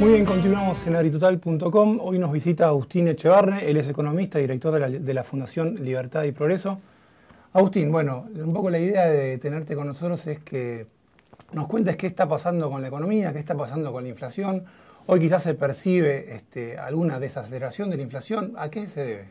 Muy bien, continuamos en aritotal.com. Hoy nos visita Agustín Echevarne, él es economista y director de la, Fundación Libertad y Progreso. Agustín, bueno, un poco la idea de tenerte con nosotros es que nos cuentes qué está pasando con la economía, qué está pasando con la inflación. Hoy quizás se percibe este, alguna desaceleración de la inflación. ¿A qué se debe?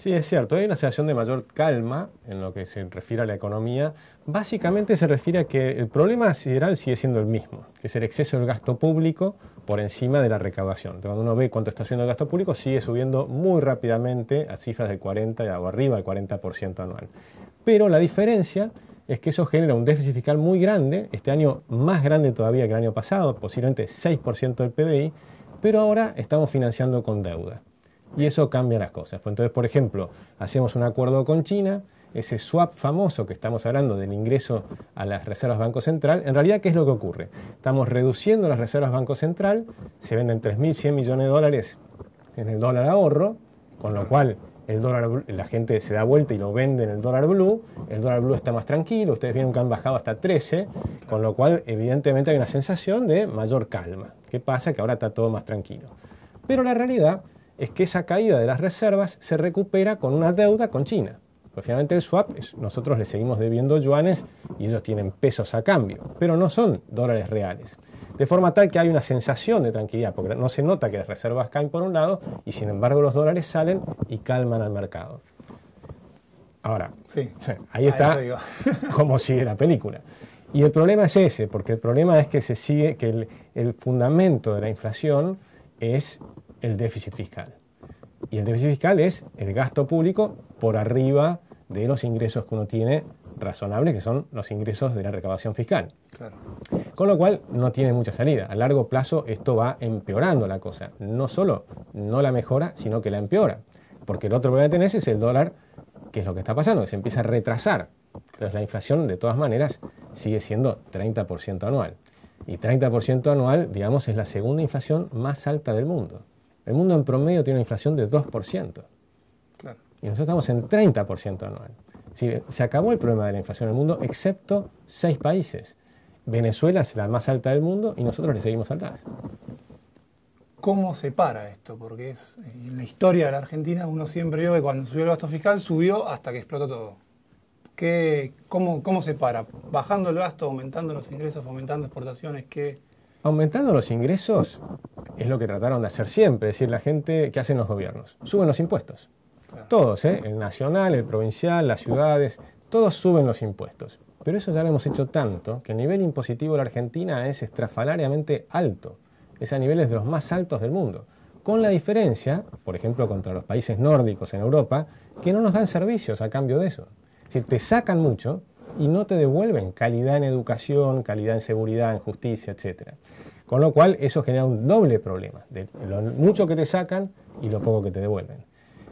Sí, es cierto, hay una sensación de mayor calma en lo que se refiere a la economía. Básicamente se refiere a que el problema sideral sigue siendo el mismo, que es el exceso del gasto público por encima de la recaudación. Cuando uno ve cuánto está subiendo el gasto público, sigue subiendo muy rápidamente a cifras del 40 o arriba del 40% anual. Pero la diferencia es que eso genera un déficit fiscal muy grande, este año más grande todavía que el año pasado, posiblemente 6% del PBI, pero ahora estamos financiando con deuda y eso cambia las cosas. Pues entonces, por ejemplo, hacemos un acuerdo con China, ese swap famoso que estamos hablando del ingreso a las reservas Banco Central, en realidad, ¿qué es lo que ocurre? Estamos reduciendo las reservas Banco Central, se venden 3.100 millones de dólares en el dólar ahorro, con lo cual el dólar, la gente se da vuelta y lo vende en el dólar blue, el dólar blue está más tranquilo, ustedes vieron que han bajado hasta 13, con lo cual evidentemente hay una sensación de mayor calma. ¿Qué pasa? Que ahora está todo más tranquilo. Pero la realidad es que esa caída de las reservas se recupera con una deuda con China. Porque finalmente el swap, es, nosotros le seguimos debiendo yuanes y ellos tienen pesos a cambio, pero no son dólares reales. De forma tal que hay una sensación de tranquilidad, porque no se nota que las reservas caen por un lado y sin embargo los dólares salen y calman al mercado. Ahora, sí, ahí está como sigue la película. Y el problema es ese, porque el problema es que se sigue que el fundamento de la inflación es el déficit fiscal. Y el déficit fiscal es el gasto público por arriba de los ingresos que uno tiene razonables, que son los ingresos de la recaudación fiscal. Con lo cual no tiene mucha salida. A largo plazo esto va empeorando la cosa. No solo no la mejora, sino que la empeora. Porque el otro problema que tenés es el dólar, que es lo que está pasando, que se empieza a retrasar. Entonces la inflación de todas maneras sigue siendo 30% anual. Y 30% anual, digamos, es la segunda inflación más alta del mundo. El mundo en promedio tiene una inflación de 2%. Y nosotros estamos en 30% anual. Si, se acabó el problema de la inflación del mundo, excepto seis países. Venezuela es la más alta del mundo y nosotros le seguimos atrás. ¿Cómo se para esto? Porque es, en la historia de la Argentina uno siempre vio que cuando subió el gasto fiscal subió hasta que explotó todo. ¿Qué, cómo, ¿Cómo se para? ¿Bajando el gasto, aumentando los ingresos, aumentando exportaciones? ¿Qué? Aumentando los ingresos es lo que trataron de hacer siempre, es decir, la gente que hacen los gobiernos. Suben los impuestos. Todos, ¿eh? el nacional, el provincial, las ciudades, todos suben los impuestos. Pero eso ya lo hemos hecho tanto que el nivel impositivo de la Argentina es estrafalariamente alto. Es a niveles de los más altos del mundo. Con la diferencia, por ejemplo, contra los países nórdicos en Europa, que no nos dan servicios a cambio de eso. Es decir, te sacan mucho y no te devuelven calidad en educación, calidad en seguridad, en justicia, etc. Con lo cual eso genera un doble problema, de lo mucho que te sacan y lo poco que te devuelven.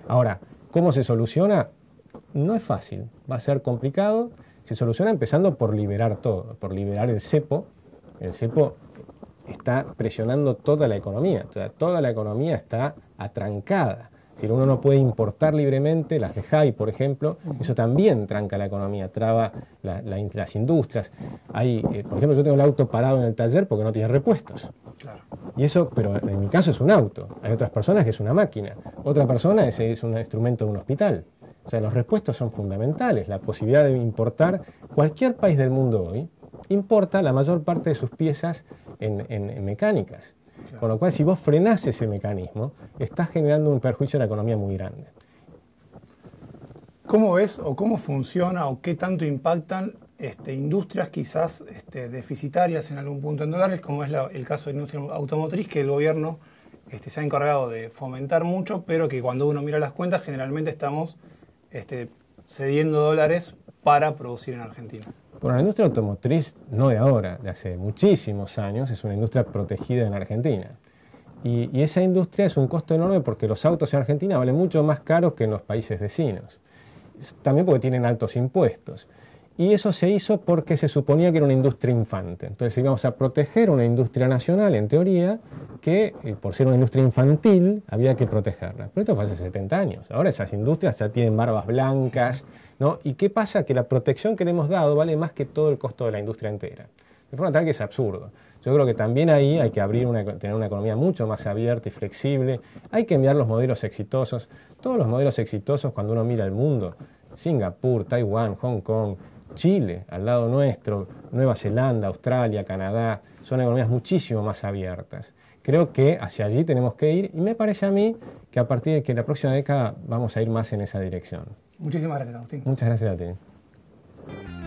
Ahora, ¿cómo se soluciona? No es fácil, va a ser complicado. Se soluciona empezando por liberar todo, por liberar el cepo. El cepo está presionando toda la economía, toda la economía está atrancada. Si uno no puede importar libremente, las de Jai, por ejemplo, eso también tranca la economía, traba las industrias. Hay, eh, por ejemplo, yo tengo el auto parado en el taller porque no tiene repuestos. Y eso, pero en mi caso es un auto. Hay otras personas que es una máquina. Otra persona es, es un instrumento de un hospital. O sea, los repuestos son fundamentales. La posibilidad de importar, cualquier país del mundo hoy importa la mayor parte de sus piezas en mecánicas. Con lo cual, si vos frenás ese mecanismo, estás generando un perjuicio a la economía muy grande. ¿Cómo ves o cómo funciona o qué tanto impactan este, industrias quizás este, deficitarias en algún punto en dólares, como es el caso de la industria automotriz, que el gobierno este, se ha encargado de fomentar mucho, pero que cuando uno mira las cuentas generalmente estamos cediendo dólares para producir en Argentina? Bueno, la industria automotriz, no de ahora, de hace muchísimos años, es una industria protegida en Argentina. Y, esa industria es un costo enorme porque los autos en Argentina valen mucho más caros que en los países vecinos. También porque tienen altos impuestos. Y eso se hizo porque se suponía que era una industria infante. Entonces íbamos a proteger una industria nacional, en teoría, que eh, por ser una industria infantil había que protegerla. Pero esto fue hace 70 años. Ahora esas industrias ya tienen barbas blancas. ¿Y qué pasa? Que la protección que le hemos dado vale más que todo el costo de la industria entera. De forma tal que es absurdo. Yo creo que también ahí hay que abrir una, tener una economía mucho más abierta y flexible. Hay que enviar los modelos exitosos. Todos los modelos exitosos, cuando uno mira el mundo, Singapur, Taiwán, Hong Kong, Chile, al lado nuestro, Nueva Zelanda, Australia, Canadá, son economías muchísimo más abiertas. Creo que hacia allí tenemos que ir y me parece a mí que a partir de que la próxima década vamos a ir más en esa dirección. Muchísimas gracias, Agustín. Muchas gracias a ti.